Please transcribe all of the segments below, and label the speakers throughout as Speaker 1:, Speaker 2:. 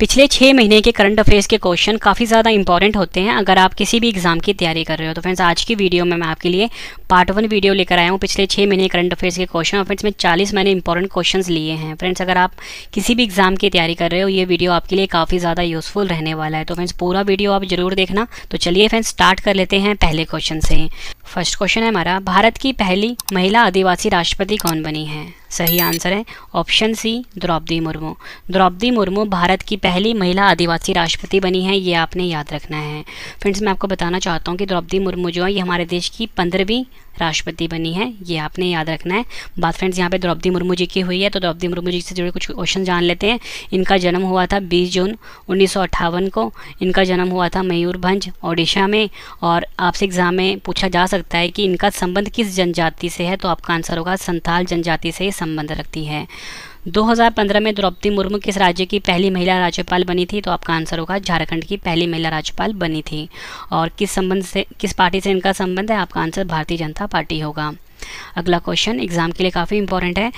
Speaker 1: पिछले छः महीने के करंट अफेयर्स के क्वेश्चन काफ़ी ज़्यादा इंपॉर्टेंट होते हैं अगर आप किसी भी एग्ज़ाम की तैयारी कर रहे हो तो फ्रेंड्स आज की वीडियो में मैं आपके लिए पार्ट वन वीडियो लेकर आया हूँ पिछले छः महीने करंट अफेयर्स के क्वेश्चन और फ्रेंड्स में चालीस मैंने इंपॉर्टेंट क्वेश्चन लिए हैं फ्रेंड्स अगर आप किसी भी एग्ज़ाम की तैयारी कर रहे हो ये वीडियो आपके लिए काफ़ी ज़्यादा यूज़फुल रहने वाला है तो फ्रेंड्स पूरा वीडियो आप जरूर देखना तो चलिए फ्रेंड्स स्टार्ट कर लेते हैं पहले क्वेश्चन से फर्स्ट क्वेश्चन है हमारा भारत की पहली महिला आदिवासी राष्ट्रपति कौन बनी है सही आंसर है ऑप्शन सी द्रौपदी मुर्मू द्रौपदी मुर्मू भारत की पहली महिला आदिवासी राष्ट्रपति बनी है ये आपने याद रखना है फ्रेंड्स मैं आपको बताना चाहता हूँ कि द्रौपदी मुर्मू जो है ये हमारे देश की पंद्रहवीं राष्ट्रपति बनी है ये आपने याद रखना है बात फ्रेंड्स यहाँ पे द्रौपदी मुर्मू जी की हुई है तो द्रौपदी मुर्मू जी से जुड़े कुछ क्वेश्चन जान लेते हैं इनका जन्म हुआ था 20 जून उन्नीस को इनका जन्म हुआ था मयूरभंज ओडिशा में और आपसे एग्ज़ाम में पूछा जा सकता सकता है कि इनका संबंध किस जनजाति से है तो आपका आंसर होगा संथाल जनजाति से ये संबंध रखती है 2015 में द्रौपदी मुर्मू किस राज्य की पहली महिला राज्यपाल बनी थी तो आपका आंसर होगा झारखंड की पहली महिला राज्यपाल बनी थी और किस संबंध से किस पार्टी से इनका संबंध है आपका आंसर भारतीय जनता पार्टी होगा अगला क्वेश्चन एग्जाम के लिए काफ़ी इंपॉर्टेंट है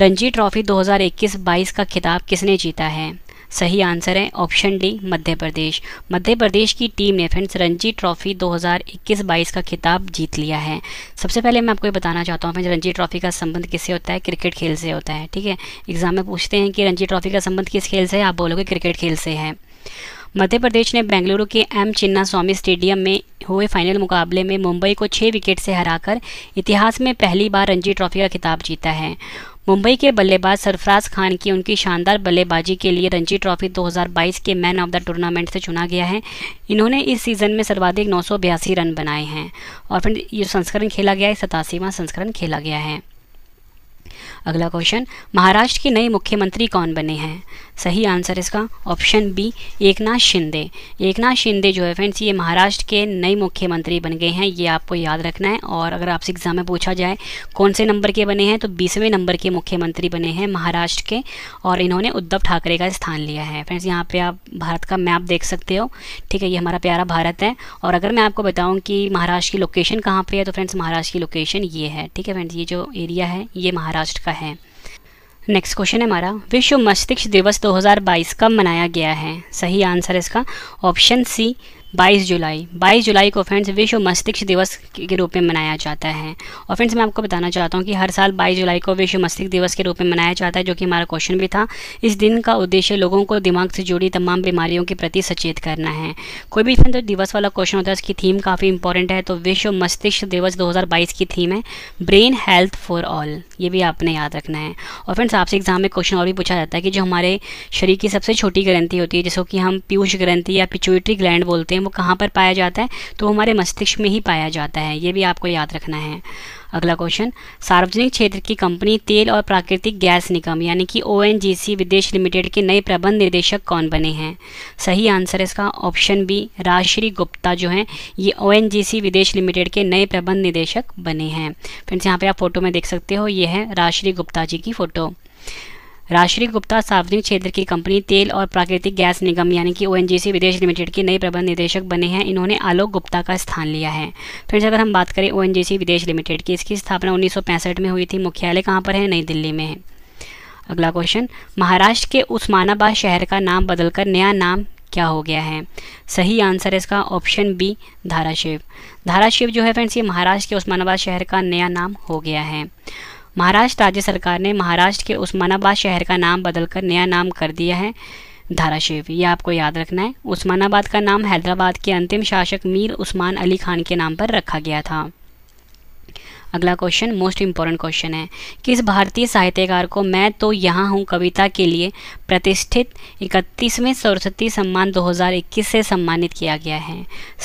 Speaker 1: रणजी ट्रॉफी 2021-22 का खिताब किसने जीता है सही आंसर है ऑप्शन डी मध्य प्रदेश मध्य प्रदेश की टीम ने फ्रेंड्स रणजी ट्रॉफी 2021-22 का खिताब जीत लिया है सबसे पहले मैं आपको ये बताना चाहता हूँ फ्रेंड्स रणजी ट्रॉफी का संबंध किससे होता है क्रिकेट खेल से होता है ठीक है एग्जाम में पूछते हैं कि रणजी ट्रॉफी का संबंध किस खेल से है आप बोलोगे क्रिकेट खेल से है मध्य प्रदेश ने बेंगलुरु के एम चिन्ना स्वामी स्टेडियम में हुए फाइनल मुकाबले में मुंबई को छः विकेट से हराकर इतिहास में पहली बार रणजी ट्रॉफी का खिताब जीता है मुंबई के बल्लेबाज सरफराज खान की उनकी शानदार बल्लेबाजी के लिए रणजी ट्रॉफी 2022 के मैन ऑफ द टूर्नामेंट से चुना गया है इन्होंने इस सीज़न में सर्वाधिक नौ रन बनाए हैं और फिर ये संस्करण खेला गया है सतासीवा संस्करण खेला गया है अगला क्वेश्चन महाराष्ट्र के नए मुख्यमंत्री कौन बने हैं सही आंसर इसका ऑप्शन बी एकनाथ शिंदे एकनाथ शिंदे जो है फ्रेंड्स ये महाराष्ट्र के नए मुख्यमंत्री बन गए हैं ये आपको याद रखना है और अगर आपसे एग्जाम में पूछा जाए कौन से नंबर के बने हैं तो बीसवें नंबर के मुख्यमंत्री बने हैं महाराष्ट्र के और इन्होंने उद्धव ठाकरे का स्थान लिया है फ्रेंड्स यहाँ पर आप भारत का मैप देख सकते हो ठीक है ये हमारा प्यारा भारत है और अगर मैं आपको बताऊँ कि महाराष्ट्र की लोकेशन कहाँ पर है तो फ्रेंड्स महाराष्ट्र की लोकेशन ये है ठीक है फ्रेंड्स ये जो एरिया है ये महाराष्ट्र महाराष्ट्र का है नेक्स्ट क्वेश्चन है हमारा विश्व मस्तिष्क दिवस 2022 कब मनाया गया है सही आंसर इसका ऑप्शन सी 22 जुलाई 22 जुलाई को फ्रेंड्स विश्व मस्तिष्क दिवस के रूप में मनाया जाता है और फ्रेंड्स मैं आपको बताना चाहता हूँ कि हर साल 22 जुलाई को विश्व मस्तिष्क दिवस के रूप में मनाया जाता है जो कि हमारा क्वेश्चन भी था इस दिन का उद्देश्य लोगों को दिमाग से जुड़ी तमाम बीमारियों के प्रति सचेत करना है कोई भी फ्रेंड दिवस वाला क्वेश्चन होता है इसकी थीम काफ़ी इंपॉर्टेंट है तो विश्व मस्तिष्क दिवस दो की थीम है ब्रेन हेल्थ फॉर ऑल ये भी आपने याद रखना है और फ्रेंड्स आपसे एग्जाम में क्वेश्चन और भी पूछा जाता है कि जो हमारे शरीर की सबसे छोटी ग्रंथी होती है जिसको कि हम पीयूष ग्रंथी या पिचुइटरी ग्लैंड बोलते हैं वो कहाँ पर पाया जाता है तो हमारे मस्तिष्क में ही पाया जाता है ये भी आपको याद रखना है अगला क्वेश्चन सार्वजनिक क्षेत्र की कंपनी तेल और प्राकृतिक गैस निगम यानी कि ओ विदेश लिमिटेड के नए प्रबंध निदेशक कौन बने हैं सही आंसर है इसका ऑप्शन बी राजश्री गुप्ता जो हैं ये ओ विदेश लिमिटेड के नए प्रबंध निदेशक बने हैं फ्रेंड्स यहाँ पे आप फोटो में देख सकते हो ये है राजश्री गुप्ता जी की फ़ोटो राष्ट्रीय गुप्ता सार्वजनिक क्षेत्र की कंपनी तेल और प्राकृतिक गैस निगम यानी कि ओएनजीसी विदेश लिमिटेड के नए प्रबंध निदेशक बने हैं इन्होंने आलोक गुप्ता का स्थान लिया है फ्रेंड्स अगर हम बात करें ओएनजीसी विदेश लिमिटेड की इसकी स्थापना उन्नीस में हुई थी मुख्यालय कहाँ पर है नई दिल्ली में है अगला क्वेश्चन महाराष्ट्र के उस्मानाबाद शहर का नाम बदलकर नया नाम क्या हो गया है सही आंसर है इसका ऑप्शन बी धाराशिव धाराशिव जो है फ्रेंड्स ये महाराष्ट्र के उस्मानाबाद शहर का नया नाम हो गया है महाराष्ट्र राज्य सरकार ने महाराष्ट्र के उस्मानाबाद शहर का नाम बदलकर नया नाम कर दिया है धाराशिव यह आपको याद रखना है उस्मानाबाद का नाम हैदराबाद के अंतिम शासक मीर उस्मान अली खान के नाम पर रखा गया था अगला क्वेश्चन मोस्ट इम्पॉर्टेंट क्वेश्चन है किस भारतीय साहित्यकार को मैं तो यहाँ हूँ कविता के लिए प्रतिष्ठित इकतीसवें सरस्वती सम्मान 2021 से सम्मानित किया गया है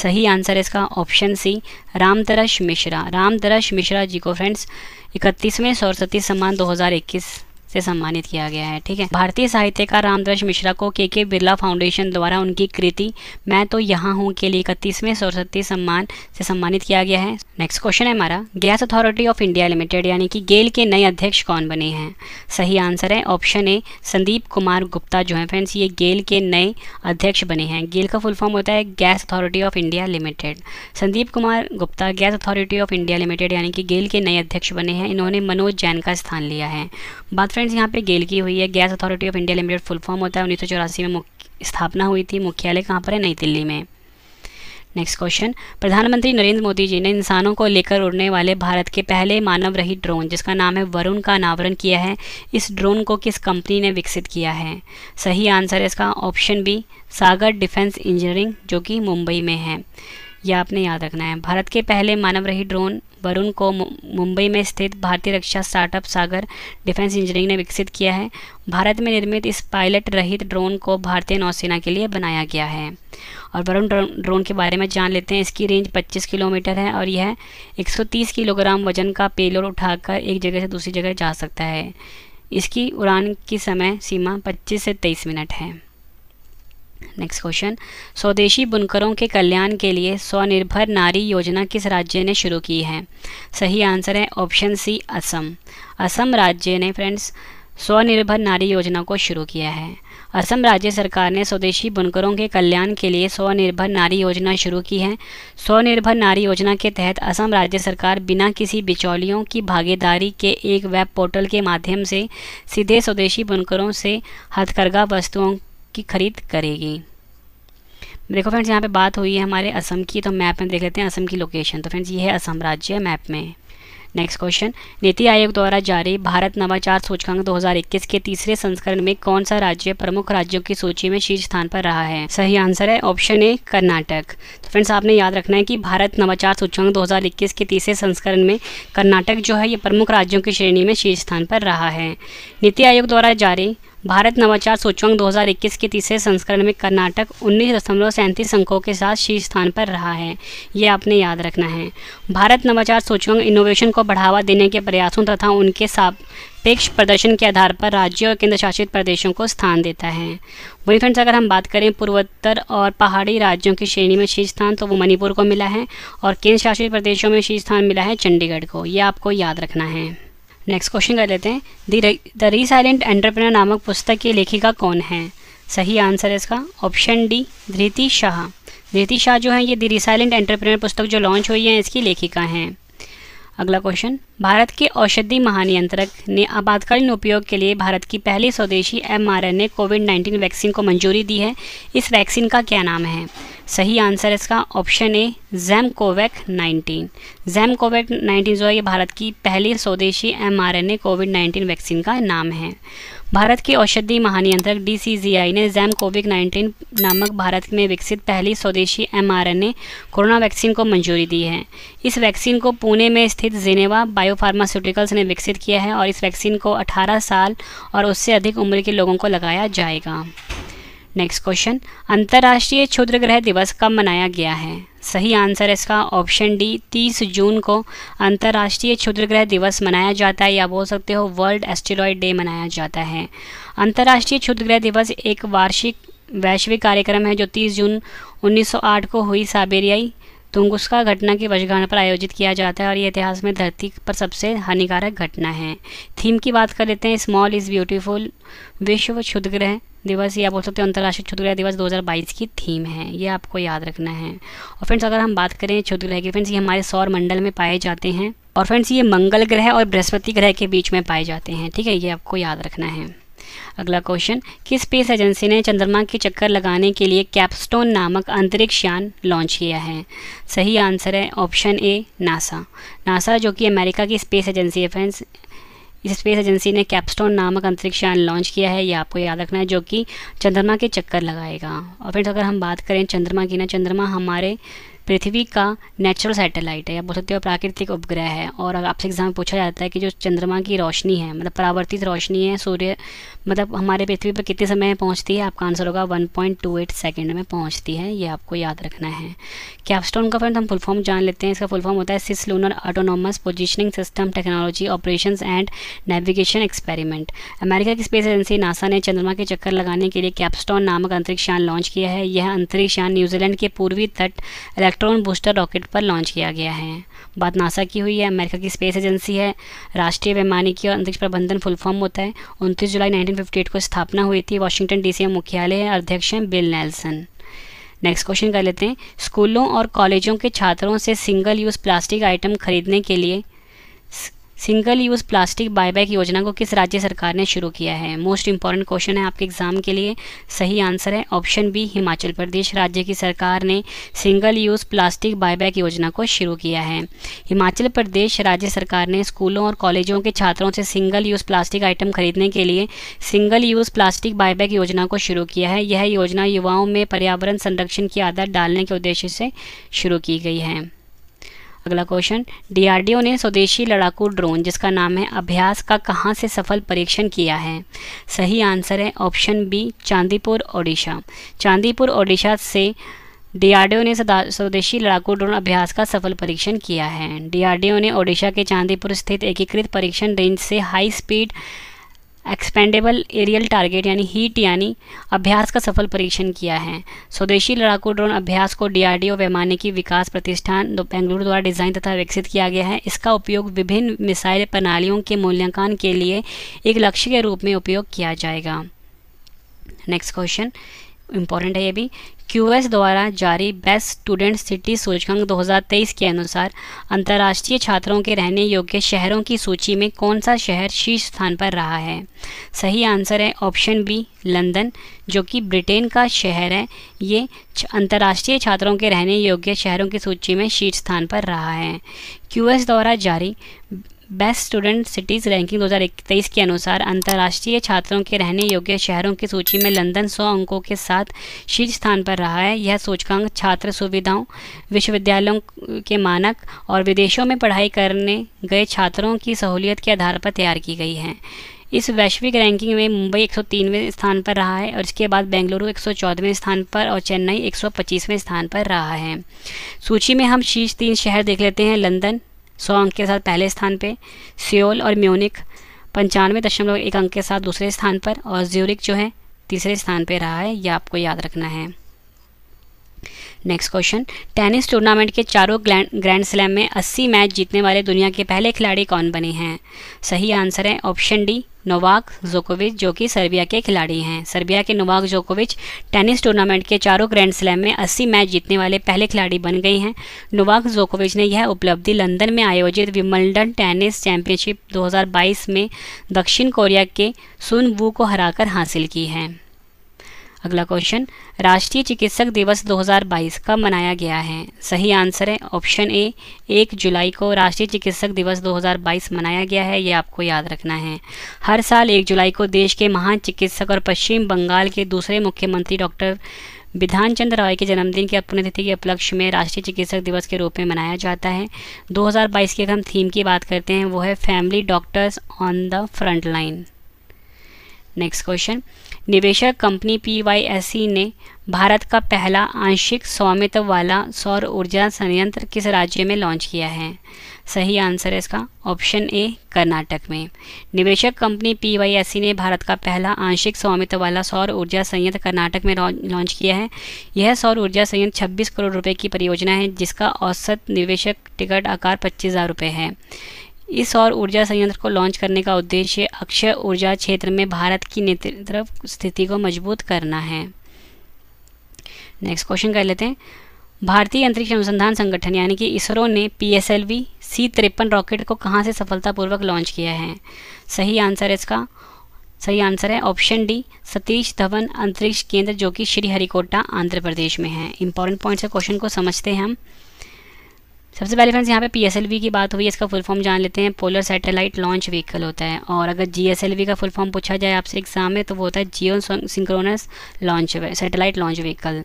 Speaker 1: सही आंसर इसका ऑप्शन सी रामदरश मिश्रा रामदरश मिश्रा जी को फ्रेंड्स इकतीसवें सरस्वती सम्मान दो से सम्मानित किया गया है ठीक है भारतीय साहित्यकार रामदर्श मिश्रा को के के बिरला फाउंडेशन द्वारा उनकी कृति मैं तो यहाँ हूँ के लिए इकतीसवें सरस्वती सम्मान से सम्मानित किया गया है नेक्स्ट क्वेश्चन है हमारा gas authority of India limited यानी कि गेल के नए अध्यक्ष कौन बने हैं सही आंसर है ऑप्शन ए संदीप कुमार गुप्ता जो है फ्रेंड्स ये गेल के नए अध्यक्ष बने हैं गेल का फुल फॉर्म होता है gas authority of India limited Sandeep Kumar Gupta gas authority of India limited यानी कि गेल के नए अध्यक्ष बने हैं इन्होंने मनोज जैन का स्थान लिया है बात फ्रेंड्स यहाँ पे गेल की हुई है gas authority of India limited full form होता है उन्नीस में स्थापना हुई थी मुख्यालय कहाँ पर है नई दिल्ली में नेक्स्ट क्वेश्चन प्रधानमंत्री नरेंद्र मोदी जी ने इंसानों को लेकर उड़ने वाले भारत के पहले मानव रहित ड्रोन जिसका नाम है वरुण का अनावरण किया है इस ड्रोन को किस कंपनी ने विकसित किया है सही आंसर है इसका option B Sagar defence engineering जो कि मुंबई में है यह आपने याद रखना है भारत के पहले मानव रही ड्रोन वरुण को मुंबई में स्थित भारतीय रक्षा स्टार्टअप सागर डिफेंस इंजीनियरिंग ने विकसित किया है भारत में निर्मित इस पायलट रहित ड्रोन को भारतीय नौसेना के लिए बनाया गया है और वरुण ड्रोन के बारे में जान लेते हैं इसकी रेंज 25 किलोमीटर है और यह 130 किलोग्राम वजन का पेलोड उठाकर एक जगह से दूसरी जगह जा सकता है इसकी उड़ान की समय सीमा पच्चीस से तेईस मिनट है नेक्स्ट क्वेश्चन स्वदेशी बुनकरों के कल्याण के लिए स्वनिर्भर नारी योजना किस राज्य ने शुरू की है सही आंसर है ऑप्शन सी असम असम राज्य ने फ्रेंड्स स्वनिर्भर नारी योजना को शुरू किया है असम राज्य सरकार ने स्वदेशी बुनकरों के कल्याण के लिए स्वनिर्भर नारी योजना शुरू की है स्वनिर्भर नारी योजना के तहत असम राज्य सरकार बिना किसी बिचौलियों की भागीदारी के एक वेब पोर्टल के माध्यम से सीधे स्वदेशी बुनकरों से हथकरघा वस्तुओं की खरीद करेगी देखो फ्रेंड्स यहाँ पे बात हुई है हमारे असम की तो मैप में देख लेते हैं असम की लोकेशन तो फ्रेंड्स ये है असम राज्य मैप में नेक्स्ट क्वेश्चन नीति आयोग द्वारा जारी भारत नवाचार सूचकांक 2021 के तीसरे संस्करण में कौन सा राज्य प्रमुख राज्यों की सूची में शीर्ष स्थान पर रहा है सही आंसर है ऑप्शन ए कर्नाटक तो फ्रेंड्स आपने याद रखना है कि भारत नवाचार सूचकांक 2021 के तीसरे संस्करण में कर्नाटक जो है ये प्रमुख राज्यों की श्रेणी में शीर्ष स्थान पर रहा है नीति आयोग द्वारा जारी भारत नवाचार सूचकांक 2021 के तीसरे संस्करण में कर्नाटक उन्नीस दशमलव सैंतीस अंकों के साथ शीर्ष स्थान पर रहा है ये आपने याद रखना है भारत नवाचार सूचवंग इनोवेशन को बढ़ावा देने के प्रयासों तथा उनके सापेक्ष प्रदर्शन के आधार पर राज्यों और केंद्र शासित प्रदेशों को स्थान देता है वहीं फ्रेंड्स अगर हम बात करें पूर्वोत्तर और पहाड़ी राज्यों की श्रेणी में शीर्ष स्थान तो वो मणिपुर को मिला है और केंद्र शासित प्रदेशों में शीर्ष स्थान मिला है चंडीगढ़ को ये आपको याद रखना है नेक्स्ट क्वेश्चन कर लेते हैं द री साइलेंट एंटरप्रेनर नामक पुस्तक की लेखिका कौन है सही आंसर है इसका ऑप्शन डी धृति शाह धृति शाह जो है ये द री साइलेंट एंटरप्रेनर पुस्तक जो लॉन्च हुई है इसकी लेखिका हैं अगला क्वेश्चन भारत के औषधि महानियंत्रक ने आपातकालीन उपयोग के लिए भारत की पहली स्वदेशी एमआरएनए कोविड 19 वैक्सीन को मंजूरी दी है इस वैक्सीन का क्या नाम है सही आंसर इसका option A GEMCOVAC nineteen GEMCOVAC nineteen जो है ये भारत की पहली स्वदेशी एमआरएनए कोविड 19 वैक्सीन का नाम है भारत के औषधि महानियंत्रक डीसीजीआई ने जैम कोविड 19 नामक भारत में विकसित पहली स्वदेशी एमआरएनए कोरोना वैक्सीन को मंजूरी दी है इस वैक्सीन को पुणे में स्थित जिनेवा बायोफार्मास्यूटिकल्स ने विकसित किया है और इस वैक्सीन को 18 साल और उससे अधिक उम्र के लोगों को लगाया जाएगा नेक्स्ट क्वेश्चन अंतर्राष्ट्रीय क्षुद्र ग्रह दिवस कब मनाया गया है सही आंसर इसका ऑप्शन डी 30 जून को अंतर्राष्ट्रीय क्षुद्र ग्रह दिवस मनाया जाता है या बोल सकते हो वर्ल्ड एस्टेरॉयड डे मनाया जाता है अंतर्राष्ट्रीय क्षुद्र ग्रह दिवस एक वार्षिक वैश्विक कार्यक्रम है जो 30 जून 1908 को हुई साबेरियाई तुंगुस्का घटना के वजगान पर आयोजित किया जाता है और ये इतिहास में धरती पर सबसे हानिकारक घटना है थीम की बात कर लेते हैं स्मॉल इज़ ब्यूटीफुल विश्व क्षुद्र ग्रह दिवस या बोल सकते हो अंतर्राष्ट्रीय छुतग्रह दिवस 2022 की थीम है ये आपको याद रखना है और फ्रेंड्स अगर हम बात करें छुतग्रह की फ्रेंड्स ये हमारे सौर मंडल में पाए जाते हैं और फ्रेंड्स ये मंगल ग्रह और बृहस्पति ग्रह के बीच में पाए जाते हैं ठीक है ये आपको याद रखना है अगला क्वेश्चन किस स्पेस एजेंसी ने चंद्रमा के चक्कर लगाने के लिए कैपस्टोन नामक अंतरिक्ष यान लॉन्च किया है सही आंसर है ऑप्शन ए नासा नासा जो कि अमेरिका की स्पेस एजेंसी है फ्रेंड्स इस स्पेस एजेंसी ने कैपस्टोन नामक अंतरिक्ष यान लॉन्च किया है ये आपको याद रखना है जो कि चंद्रमा के चक्कर लगाएगा और फिर तो अगर हम बात करें चंद्रमा की ना चंद्रमा हमारे पृथ्वी का नेचुरल सैटेलाइट है या बोल सकते हो प्राकृतिक उपग्रह है और अगर आपसे एग्जाम पूछा जाता है कि जो चंद्रमा की रोशनी है मतलब परावर्तित रोशनी है सूर्य मतलब हमारे पृथ्वी पर कितने समय में पहुँचती है आपका आंसर होगा 1.28 सेकेंड में पहुँचती है ये आपको याद रखना है कैपस्टोन का फ्रेंड हम फुल फॉर्म जान लेते हैं इसका फुल फॉर्म होता है cislunar autonomous positioning system technology operation and navigation experiment America की स्पेस एजेंसी नासा ने चंद्रमा के चक्कर लगाने के लिए कैपस्टोन नामक अंतरिक्ष यान लॉन्च किया है यह अंतरिक्ष यान न्यूजीलैंड के पूर्वी तट इलेक्ट्रॉन बूस्टर रॉकेट पर लॉन्च किया गया है बात नासा की हुई है अमेरिका की स्पेस एजेंसी है राष्ट्रीय वैमानिकी और अंतरिक्ष प्रबंधन फुल फॉर्म होता है उनतीस जुलाई 1958 को स्थापना हुई थी वाशिंगटन डीसी में मुख्यालय है अध्यक्ष हैं बिल नेल्सन नेक्स्ट क्वेश्चन कर लेते हैं स्कूलों और कॉलेजों के छात्रों से सिंगल यूज़ प्लास्टिक आइटम खरीदने के लिए सिंगल यूज़ प्लास्टिक बायबैक योजना को किस राज्य सरकार ने शुरू किया है मोस्ट इंपॉर्टेंट क्वेश्चन है आपके एग्जाम के लिए सही आंसर है ऑप्शन बी हिमाचल प्रदेश राज्य की सरकार ने सिंगल यूज़ प्लास्टिक बायबैक योजना को शुरू किया है हिमाचल प्रदेश राज्य सरकार ने स्कूलों और कॉलेजों के छात्रों से सिंगल यूज़ प्लास्टिक आइटम खरीदने के लिए सिंगल यूज़ प्लास्टिक बायबैक योजना को शुरू किया है यह योजना युवाओं में पर्यावरण संरक्षण की आदत डालने के उद्देश्य से शुरू की गई है अगला क्वेश्चन डीआरडीओ ने स्वदेशी लड़ाकू ड्रोन जिसका नाम है अभ्यास का कहाँ से सफल परीक्षण किया है सही आंसर है ऑप्शन बी चांदीपुर ओडिशा चांदीपुर ओडिशा से डीआरडीओ ने स्वदेशी लड़ाकू ड्रोन अभ्यास का सफल परीक्षण किया है डीआरडीओ ने ओडिशा के चांदीपुर स्थित एकीकृत परीक्षण रेंज से high speed expendable aerial target यानी हीट यानी अभ्यास का सफल परीक्षण किया है स्वदेशी लड़ाकू ड्रोन अभ्यास को डीआरडीओ वैमाने की विकास प्रतिष्ठान बेंगलुरु द्वारा डिज़ाइन तथा विकसित किया गया है इसका उपयोग विभिन्न मिसाइल प्रणालियों के मूल्यांकन के लिए एक लक्ष्य के रूप में उपयोग किया जाएगा नेक्स्ट क्वेश्चन इम्पॉर्टेंट है ये भी क्यूएस द्वारा जारी बेस्ट स्टूडेंट सिटी सूचकांक 2023 के अनुसार अंतर्राष्ट्रीय छात्रों के रहने योग्य शहरों की सूची में कौन सा शहर शीर्ष स्थान पर रहा है सही आंसर है ऑप्शन बी लंदन जो कि ब्रिटेन का शहर है ये अंतर्राष्ट्रीय छात्रों के रहने योग्य शहरों की सूची में शीर्ष स्थान पर रहा है क्यू द्वारा जारी बेस्ट स्टूडेंट सिटीज़ रैंकिंग 2023 के अनुसार अंतर्राष्ट्रीय छात्रों के रहने योग्य शहरों की सूची में लंदन 100 अंकों के साथ शीर्ष स्थान पर रहा है यह सूचकांक छात्र सुविधाओं विश्वविद्यालयों के मानक और विदेशों में पढ़ाई करने गए छात्रों की सहूलियत के आधार पर तैयार की गई है इस वैश्विक रैंकिंग में मुंबई 103वें स्थान पर रहा है और इसके बाद बेंगलुरु 114वें स्थान पर और चेन्नई 125वें स्थान पर रहा है सूची में हम शीर्ष तीन शहर देख लेते हैं लंदन सौ अंक के साथ पहले स्थान पे सियोल और म्यूनिक पंचानवे दशमलव एक अंक के साथ दूसरे स्थान पर और ज्यूरिक जो है तीसरे स्थान पे रहा है यह आपको याद रखना है नेक्स्ट क्वेश्चन टेनिस टूर्नामेंट के चारों ग्रैंड स्लैम में 80 मैच जीतने वाले दुनिया के पहले खिलाड़ी कौन बने हैं सही आंसर है ऑप्शन डी नोवाक जोकोविच जो कि सर्बिया के खिलाड़ी हैं सर्बिया के नोवाक जोकोविच टेनिस टूर्नामेंट के चारों ग्रैंड स्लैम में 80 मैच जीतने वाले पहले खिलाड़ी बन गए हैं नोवाक जोकोविच ने यह उपलब्धि लंदन में आयोजित विमल्डन टेनिस चैंपियनशिप 2022 में दक्षिण कोरिया के सुन वू को हराकर हासिल की है अगला क्वेश्चन राष्ट्रीय चिकित्सक दिवस 2022 कब मनाया गया है सही आंसर है ऑप्शन ए एक जुलाई को राष्ट्रीय चिकित्सक दिवस 2022 मनाया गया है ये आपको याद रखना है हर साल एक जुलाई को देश के महान चिकित्सक और पश्चिम बंगाल के दूसरे मुख्यमंत्री डॉक्टर विधान चंद्र रॉय के जन्मदिन की पुण्यतिथि के उपलक्ष्य में राष्ट्रीय चिकित्सक दिवस के रूप में मनाया जाता है 2022 की अगर हम थीम की बात करते हैं वो है family doctors on the front line next question निवेशक कंपनी पी ने भारत का पहला आंशिक स्वामित्व वाला सौर ऊर्जा संयंत्र किस राज्य में लॉन्च किया है सही आंसर है इसका ऑप्शन ए कर्नाटक में निवेशक कंपनी पी ने भारत का पहला आंशिक स्वामित्व वाला सौर ऊर्जा संयंत्र कर्नाटक में लॉन्च किया है यह सौर ऊर्जा संयंत्र 26 करोड़ रुपए की परियोजना है जिसका औसत निवेशक टिकट आकार पच्चीस हज़ार रुपये है इस सौर ऊर्जा संयंत्र को लॉन्च करने का उद्देश्य अक्षय ऊर्जा क्षेत्र में भारत की नेतृत्व स्थिति को मजबूत करना है नेक्स्ट क्वेश्चन कर लेते हैं भारतीय अंतरिक्ष अनुसंधान संगठन यानी कि इसरो ने P S L V C तिरपन रॉकेट को कहाँ से सफलतापूर्वक लॉन्च किया है सही आंसर है इसका सही आंसर है ऑप्शन डी सतीश धवन अंतरिक्ष केंद्र जो कि श्रीहरिकोटा आंध्र प्रदेश में है इंपॉर्टेंट पॉइंट से क्वेश्चन को समझते हैं हम सबसे पहले फ्रेंड्स यहाँ पे पीएसएलवी की बात हुई इसका फुल फॉर्म जान लेते हैं पोलर सैटेलाइट लॉन्च व्हीकल होता है और अगर जीएसएलवी का फुल फॉर्म पूछा जाए आपसे एग्जाम में तो वो होता है geosynchronous launch satellite launch vehicle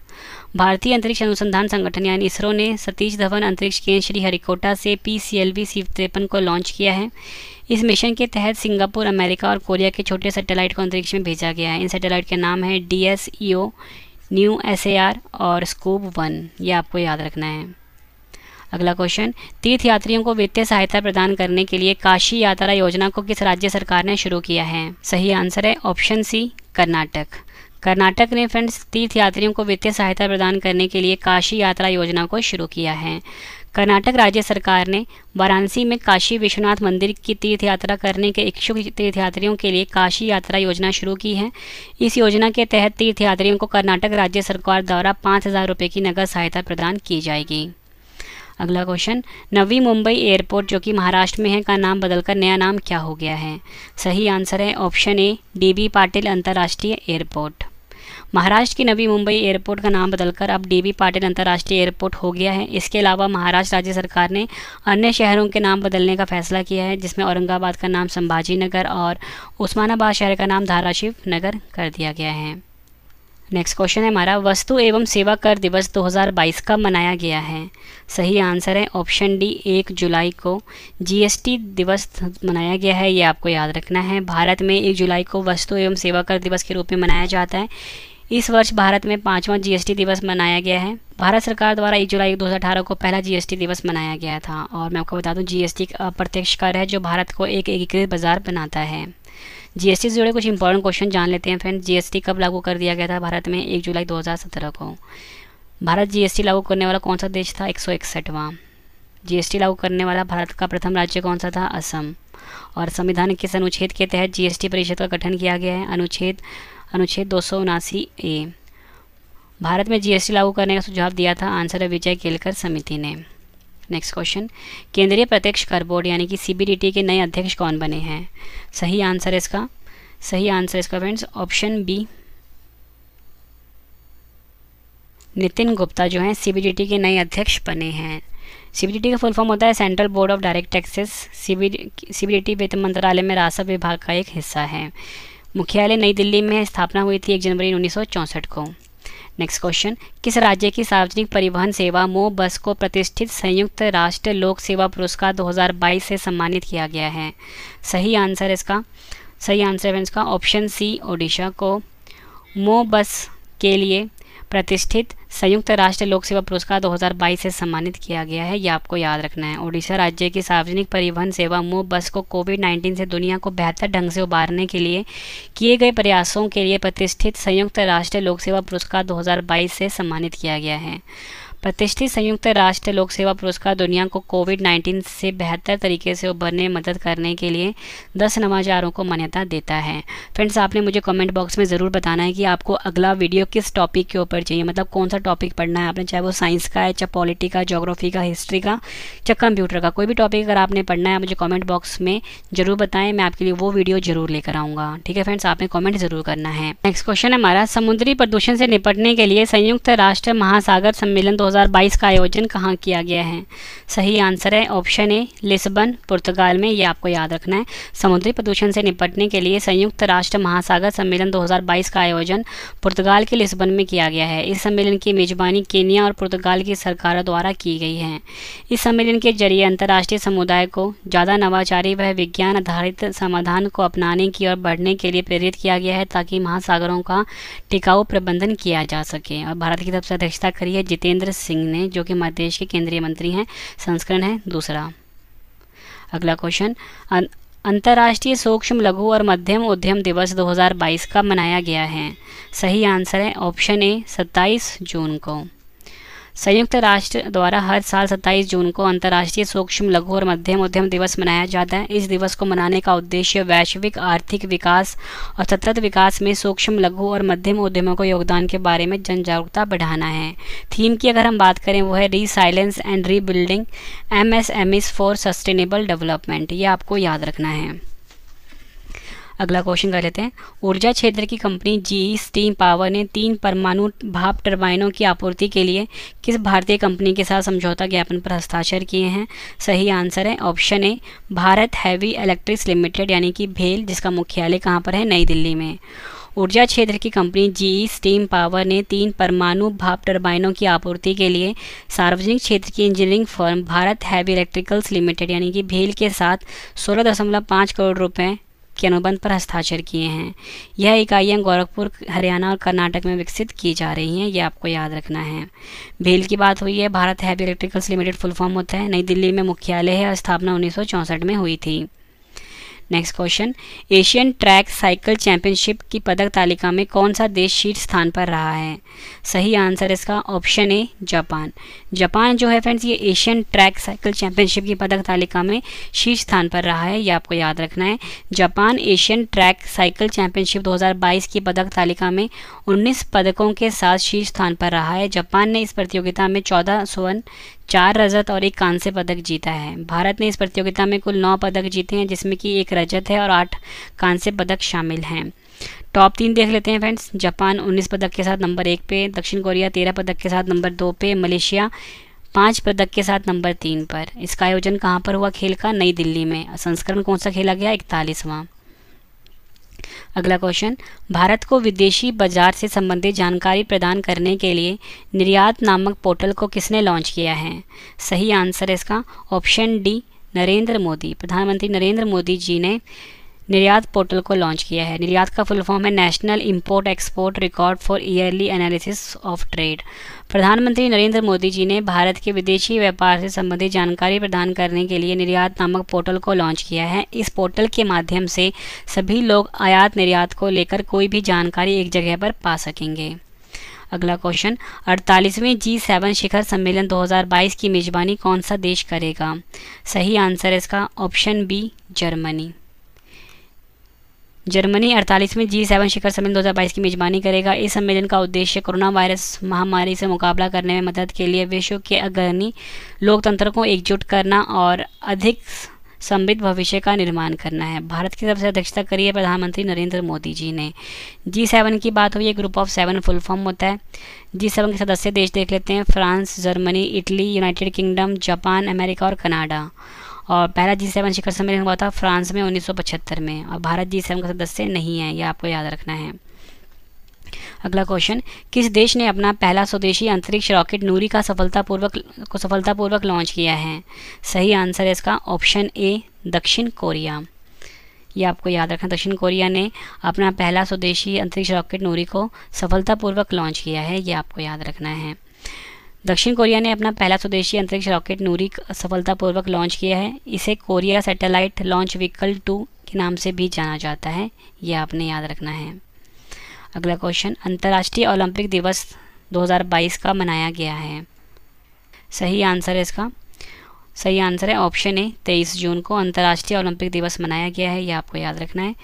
Speaker 1: भारतीय अंतरिक्ष अनुसंधान संगठन यानी इसरो ने सतीश धवन अंतरिक्ष केंद्र श्री हरिकोटा से P C L V C को लॉन्च किया है इस मिशन के तहत सिंगापुर अमेरिका और कोरिया के छोटे सेटेलाइट को अंतरिक्ष में भेजा गया है इन सेटेलाइट के नाम है D S E O new S A R और स्कूब वन ये आपको याद रखना है अगला क्वेश्चन तीर्थयात्रियों को वित्तीय सहायता प्रदान करने के लिए काशी यात्रा योजना को किस राज्य सरकार ने शुरू किया है सही आंसर है ऑप्शन सी कर्नाटक कर्नाटक ने फ्रेंड्स तीर्थयात्रियों को वित्तीय सहायता प्रदान करने के लिए काशी यात्रा योजना को शुरू किया है कर्नाटक राज्य सरकार ने वाराणसी में काशी विश्वनाथ मंदिर की तीर्थ यात्रा करने के इच्छुक तीर्थयात्रियों के लिए काशी यात्रा योजना शुरू की है इस योजना के तहत तीर्थयात्रियों को कर्नाटक राज्य सरकार द्वारा पाँच हज़ार रुपये की नगद सहायता प्रदान की जाएगी अगला क्वेश्चन नवी मुंबई एयरपोर्ट जो कि महाराष्ट्र में है का नाम बदलकर नया नाम क्या हो गया है सही आंसर है ऑप्शन ए डीबी पाटिल अंतर्राष्ट्रीय एयरपोर्ट महाराष्ट्र की नवी मुंबई एयरपोर्ट का नाम बदलकर अब डीबी पाटिल अंतर्राष्ट्रीय एयरपोर्ट हो गया है इसके अलावा महाराष्ट्र राज्य सरकार ने अन्य शहरों के नाम बदलने का फैसला किया है जिसमें औरंगाबाद का नाम संभाजी नगर और उस्मानाबाद शहर का नाम धाराशिव नगर कर दिया गया है नेक्स्ट क्वेश्चन है हमारा वस्तु एवं सेवा कर दिवस 2022 का मनाया गया है सही आंसर है ऑप्शन डी एक जुलाई को जीएसटी दिवस मनाया गया है ये आपको याद रखना है भारत में एक जुलाई को वस्तु एवं सेवा कर दिवस के रूप में मनाया जाता है इस वर्ष भारत में पाँचवां जीएसटी दिवस मनाया गया है भारत सरकार द्वारा एक जुलाई 2018 को पहला जीएसटी दिवस मनाया गया था और मैं आपको बता दूं जीएसटी एक अप्रत्यक्ष कर है जो भारत को एक एकीकृत बाजार बनाता है जीएसटी से जुड़े कुछ इंपॉर्टेंट क्वेश्चन जान लेते हैं फ्रेंड जीएसटी कब लागू कर दिया गया था भारत में एक जुलाई 2017 को भारत जीएसटी लागू करने वाला कौन सा देश था एक सौ इकसठवां जीएसटी लागू करने वाला भारत का प्रथम राज्य कौन सा था असम और संविधान किस अनुच्छेद के तहत जीएसटी परिषद का गठन किया गया है अनुच्छेद अनुच्छेद दो ए भारत में जीएसटी लागू करने का सुझाव दिया था आंसर है विजय केलकर समिति ने नेक्स्ट क्वेश्चन केंद्रीय प्रत्यक्ष कर बोर्ड यानी कि सीबीडीटी के नए अध्यक्ष कौन बने हैं सही आंसर इसका सही आंसर इसका friends option B Nitin Gupta जो हैं सीबीडीटी के नए अध्यक्ष बने हैं सीबीडीटी का फुल फॉर्म होता है central board of direct taxes CBDT वित्त मंत्रालय में राजस्व विभाग का एक हिस्सा है मुख्यालय नई दिल्ली में स्थापना हुई थी एक जनवरी उन्नीस को नेक्स्ट क्वेश्चन किस राज्य की सार्वजनिक परिवहन सेवा मो बस को प्रतिष्ठित संयुक्त राष्ट्र लोक सेवा पुरस्कार 2022 से सम्मानित किया गया है सही आंसर इसका सही आंसर है इसका ऑप्शन सी ओडिशा को मो बस के लिए प्रतिष्ठित संयुक्त राष्ट्र लोक सेवा पुरस्कार 2022 से सम्मानित किया गया है यह आपको याद रखना है ओडिशा राज्य की सार्वजनिक परिवहन सेवा मूव बस को कोविड 19 से दुनिया को बेहतर ढंग से उभारने के लिए किए गए प्रयासों के लिए प्रतिष्ठित संयुक्त राष्ट्र लोक सेवा पुरस्कार 2022 से सम्मानित किया गया है प्रतिष्ठित संयुक्त राष्ट्र लोक सेवा पुरस्कार दुनिया को कोविड 19 से बेहतर तरीके से उभरने में मदद करने के लिए दस नवाचारों को मान्यता देता है फ्रेंड्स आपने मुझे कमेंट बॉक्स में ज़रूर बताना है कि आपको अगला वीडियो किस टॉपिक के ऊपर चाहिए मतलब कौन सा टॉपिक पढ़ना है आपने चाहे वो साइंस का है चाहे पॉलिटी का जोग्राफी का हिस्ट्री का चाहे कंप्यूटर का कोई भी टॉपिक अगर आपने पढ़ना है मुझे कॉमेंट बॉक्स में ज़रूर बताएं मैं आपके लिए वो वीडियो जरूर लेकर आऊँगा ठीक है फ्रेंड्स आपने कॉमेंट ज़रूर करना है नेक्स्ट क्वेश्चन हमारा समुद्री प्रदूषण से निपटने के लिए संयुक्त राष्ट्र महासागर सम्मेलन दो 2022 का आयोजन कहाँ किया गया है सही आंसर है ऑप्शन ए लिस्बन पुर्तगाल में ये आपको याद रखना है समुद्री प्रदूषण से निपटने के लिए संयुक्त राष्ट्र महासागर सम्मेलन 2022 का आयोजन पुर्तगाल के लिस्बन में किया गया है इस सम्मेलन की मेजबानी केनिया और पुर्तगाल की सरकारों द्वारा की गई है इस सम्मेलन के जरिए अंतर्राष्ट्रीय समुदाय को ज़्यादा नवाचारी व विज्ञान आधारित समाधान को अपनाने की और बढ़ने के लिए प्रेरित किया गया है ताकि महासागरों का टिकाऊ प्रबंधन किया जा सके और भारत की तरफ से अध्यक्षता करी है जितेंद्र सिंह ने जो कि मध्य देश के केंद्रीय मंत्री हैं संस्करण है दूसरा अगला क्वेश्चन अं-, अंतर्राष्ट्रीय सूक्ष्म लघु और मध्यम उद्यम दिवस 2022 का मनाया गया है सही आंसर है ऑप्शन ए 27 जून को संयुक्त राष्ट्र द्वारा हर साल 27 जून को अंतर्राष्ट्रीय सूक्ष्म लघु और मध्यम उद्यम दिवस मनाया जाता है इस दिवस को मनाने का उद्देश्य वैश्विक आर्थिक विकास और सतत विकास में सूक्ष्म लघु और मध्यम उद्यमों को योगदान के बारे में जन जागरूकता बढ़ाना है थीम की अगर हम बात करें वो है resilience and rebuilding M S M is for sustainable development ये आपको याद रखना है अगला क्वेश्चन कर लेते हैं ऊर्जा क्षेत्र की कंपनी जी स्टीम पावर ने तीन परमाणु भाप टर्बाइनों की आपूर्ति के लिए किस भारतीय कंपनी के साथ समझौता ज्ञापन पर हस्ताक्षर किए हैं सही आंसर है option A Bharat heavy electrics limited यानी कि भेल जिसका मुख्यालय कहाँ पर है नई दिल्ली में ऊर्जा क्षेत्र की कंपनी जी स्टीम पावर ने तीन परमाणु भाप टर्बाइनों की आपूर्ति के लिए सार्वजनिक क्षेत्र की engineering firm Bharat heavy electricals limited यानी कि भेल के साथ 16.5 करोड़ रुपए के अनुबंध पर हस्ताक्षर किए हैं यह इकाइयां गोरखपुर हरियाणा और कर्नाटक में विकसित की जा रही हैं यह आपको याद रखना है भेल की बात हुई है Bharat heavy electricals limited full form होता है नई दिल्ली में मुख्यालय है और स्थापना उन्नीस में हुई थी next question Asian track cycle championship की पदक तालिका में कौन सा देश शीर्ष स्थान पर रहा है सही आंसर इसका ऑप्शन ए जापान जापान जो है फ्रेंड्स ये एशियन ट्रैक साइकिल चैंपियनशिप की पदक तालिका में शीर्ष स्थान पर रहा है ये आपको याद रखना है Japan Asian track cycle championship 2022 की पदक तालिका में 19 पदकों के साथ शीर्ष स्थान पर रहा है जापान ने इस प्रतियोगिता में 14 स्वर्ण चार रजत और एक कांस्य पदक जीता है भारत ने इस प्रतियोगिता में कुल नौ पदक जीते हैं जिसमें कि एक रजत है और आठ कांस्य पदक शामिल हैं टॉप तीन देख लेते हैं फ्रेंड्स जापान 19 पदक के साथ नंबर एक पे दक्षिण कोरिया 13 पदक के साथ नंबर दो पे मलेशिया पाँच पदक के साथ नंबर तीन पर इसका आयोजन कहाँ पर हुआ खेल का नई दिल्ली में संस्करण कौन सा खेला गया इकतालीसवां अगला क्वेश्चन भारत को विदेशी बाजार से संबंधित जानकारी प्रदान करने के लिए निर्यात नामक पोर्टल को किसने लॉन्च किया है सही आंसर है इसका ऑप्शन डी नरेंद्र मोदी प्रधानमंत्री नरेंद्र मोदी जी ने निर्यात पोर्टल को लॉन्च किया है निर्यात का फुल फॉर्म है national import export record for yearly analysis of trade प्रधानमंत्री नरेंद्र मोदी जी ने भारत के विदेशी व्यापार से संबंधित जानकारी प्रदान करने के लिए निर्यात नामक पोर्टल को लॉन्च किया है इस पोर्टल के माध्यम से सभी लोग आयात निर्यात को लेकर कोई भी जानकारी एक जगह पर पा सकेंगे अगला क्वेश्चन 48वें जी सेवन शिखर सम्मेलन 2022 की मेजबानी कौन सा देश करेगा सही आंसर है इसका ऑप्शन बी जर्मनी जर्मनी अड़तालीसवें जी सेवन शिखर सम्मेलन 2022 की मेजबानी करेगा इस सम्मेलन का उद्देश्य कोरोना वायरस महामारी से मुकाबला करने में मदद के लिए विश्व के अग्रणी लोकतंत्र को एकजुट करना और अधिक समृद्ध भविष्य का निर्माण करना है भारत की सबसे अध्यक्षता करी है प्रधानमंत्री नरेंद्र मोदी जी ने जी सेवन की बात हुई है group of seven full form होता है जी सेवन के सदस्य देश देख लेते हैं France Germany Italy United Kingdom Japan America और कनाडा और पहला जी सेवन शिखर सम्मेलन हुआ था फ्रांस में उन्नीस में और भारत जी सेवन का सदस्य नहीं है यह आपको याद रखना है अगला क्वेश्चन किस देश ने अपना पहला स्वदेशी अंतरिक्ष रॉकेट नूरी का सफलतापूर्वक को सफलतापूर्वक लॉन्च किया है सही आंसर है इसका ऑप्शन ए दक्षिण कोरिया ये आपको याद रखना दक्षिण कोरिया ने अपना पहला स्वदेशी अंतरिक्ष रॉकेट नूरी को सफलतापूर्वक लॉन्च किया है ये आपको याद रखना है दक्षिण कोरिया ने अपना पहला स्वदेशी अंतरिक्ष रॉकेट नूरी सफलतापूर्वक लॉन्च किया है इसे Korea satellite launch vehicle two के नाम से भी जाना जाता है यह आपने याद रखना है अगला क्वेश्चन अंतर्राष्ट्रीय ओलंपिक दिवस 2022 का मनाया गया है सही आंसर है इसका सही आंसर है ऑप्शन ए तेईस जून को अंतर्राष्ट्रीय ओलंपिक दिवस मनाया गया है यह आपको याद रखना है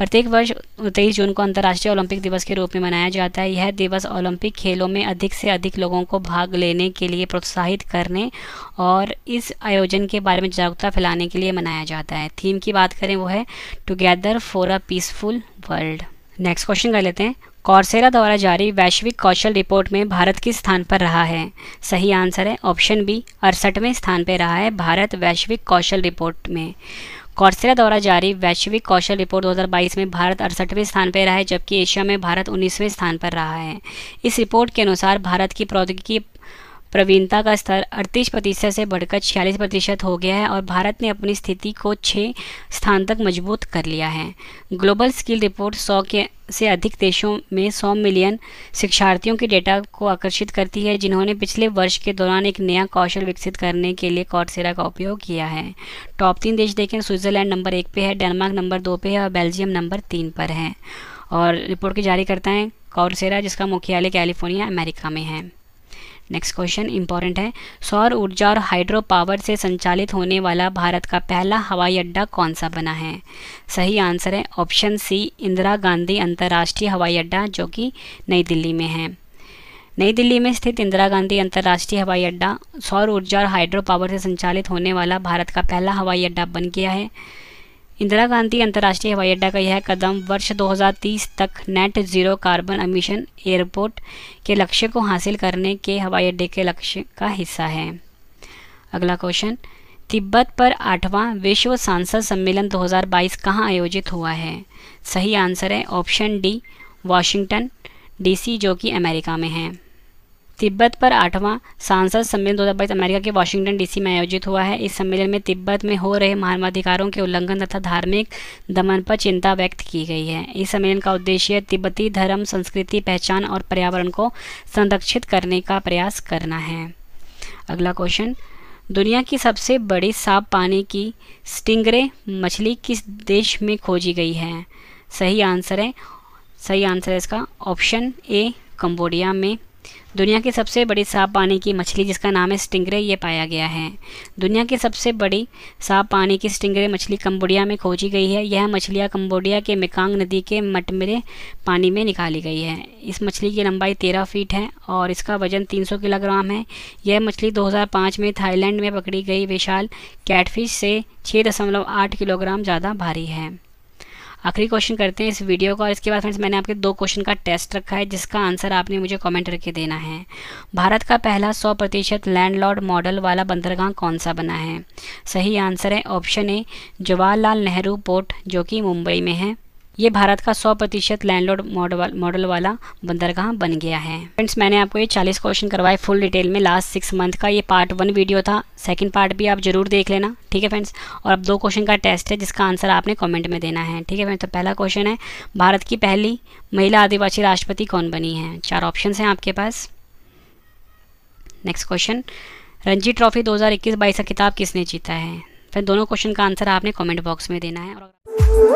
Speaker 1: प्रत्येक वर्ष तेईस जून को अंतर्राष्ट्रीय ओलंपिक दिवस के रूप में मनाया जाता है यह दिवस ओलंपिक खेलों में अधिक से अधिक लोगों को भाग लेने के लिए प्रोत्साहित करने और इस आयोजन के बारे में जागरूकता फैलाने के लिए मनाया जाता है थीम की बात करें वो है together for a peaceful world next question कर लेते हैं कॉर्सेरा द्वारा जारी वैश्विक कौशल रिपोर्ट में भारत किस स्थान पर रहा है सही आंसर है ऑप्शन बी अड़सठवें स्थान पर रहा है भारत वैश्विक कौशल रिपोर्ट में कौरसेरा द्वारा जारी वैश्विक कौशल रिपोर्ट 2022 में भारत अड़सठवें स्थान पर रहा है जबकि एशिया में भारत उन्नीसवें स्थान पर रहा है इस रिपोर्ट के अनुसार भारत की प्रौद्योगिकी प्रवीणता का स्तर अड़तीस प्रतिशत से बढ़कर छियालीस प्रतिशत हो गया है और भारत ने अपनी स्थिति को छः स्थान तक मजबूत कर लिया है ग्लोबल स्किल रिपोर्ट सौ के से अधिक देशों में 100 मिलियन शिक्षार्थियों के डेटा को आकर्षित करती है जिन्होंने पिछले वर्ष के दौरान एक नया कौशल विकसित करने के लिए कॉर्सेरा का उपयोग किया है टॉप तीन देश देखें स्विट्जरलैंड नंबर एक पे है डेनमार्क नंबर दो पे है और बेल्जियम नंबर तीन पर है और रिपोर्ट की जारी करता है कॉर्सेरा जिसका मुख्यालय कैलिफोर्निया अमेरिका में है नेक्स्ट क्वेश्चन इंपॉर्टेंट है सौर ऊर्जा और हाइड्रो पावर से संचालित होने वाला भारत का पहला हवाई अड्डा कौन सा बना है सही आंसर है ऑप्शन सी इंदिरा गांधी अंतर्राष्ट्रीय हवाई अड्डा जो कि नई दिल्ली में है नई दिल्ली में स्थित इंदिरा गांधी अंतर्राष्ट्रीय हवाई अड्डा सौर ऊर्जा और हाइड्रो पावर से संचालित होने वाला भारत का पहला हवाई अड्डा बन गया है इंदिरा गांधी अंतर्राष्ट्रीय हवाई अड्डा का यह कदम वर्ष 2030 तक net zero carbon emission airport के लक्ष्य को हासिल करने के हवाई अड्डे के लक्ष्य का हिस्सा है अगला क्वेश्चन तिब्बत पर आठवां विश्व सांसद सम्मेलन 2022 कहाँ आयोजित हुआ है सही आंसर है ऑप्शन डी वाशिंगटन डीसी जो कि अमेरिका में है तिब्बत पर आठवां सांसद सम्मेलन दो अमेरिका के वाशिंगटन डीसी में आयोजित हुआ है इस सम्मेलन में तिब्बत में हो रहे मानवाधिकारों के उल्लंघन तथा धार्मिक दमन पर चिंता व्यक्त की गई है इस सम्मेलन का उद्देश्य तिब्बती धर्म संस्कृति पहचान और पर्यावरण को संरक्षित करने का प्रयास करना है अगला क्वेश्चन दुनिया की सबसे बड़ी साफ पानी की स्टिंगरे मछली किस देश में खोजी गई है सही आंसर है सही आंसर है इसका ऑप्शन ए कंबोडिया में दुनिया की सबसे बड़ी साफ पानी की मछली जिसका नाम है स्टिंगरे ये पाया गया है दुनिया की सबसे बड़ी साफ पानी की स्टिंगरे मछली कंबोडिया में खोजी गई है यह मछलियाँ कंबोडिया के मेकांग नदी के मटमरे पानी में निकाली गई है इस मछली की लंबाई तेरह फीट है और इसका वजन सौ किलोग्राम है यह मछली पाँच में थाईलैंड में पकड़ी गई विशाल कैटफिश से आठ किलोग्राम ज़्यादा भारी है आखिरी क्वेश्चन करते हैं इस वीडियो का और इसके बाद फ्रेंड्स मैंने आपके दो क्वेश्चन का टेस्ट रखा है जिसका आंसर आपने मुझे कमेंट करके देना है भारत का पहला सौ प्रतिशत लैंडलॉर्ड मॉडल वाला बंदरगाह कौन सा बना है सही आंसर है option A Jawaharlal Nehru port जो कि मुंबई में है ये भारत का 100 प्रतिशत लैंडलॉर्ड मॉडल मॉडल वाला बंदरगाह बन गया है फ्रेंड्स मैंने आपको ये 40 क्वेश्चन करवाए फुल डिटेल में लास्ट सिक्स मंथ का ये पार्ट वन वीडियो था सेकंड पार्ट भी आप जरूर देख लेना ठीक है फ्रेंड्स और अब दो क्वेश्चन का टेस्ट है जिसका आंसर आपने कॉमेंट में देना है ठीक है फ्रेंड्स तो पहला क्वेश्चन है भारत की पहली महिला आदिवासी राष्ट्रपति कौन बनी है चार ऑप्शन हैं आपके पास नेक्स्ट क्वेश्चन रणजी ट्रॉफी दो हज़ार का किताब किसने जीता है फिर दोनों क्वेश्चन का आंसर आपने कमेंट बॉक्स में देना है और Woo!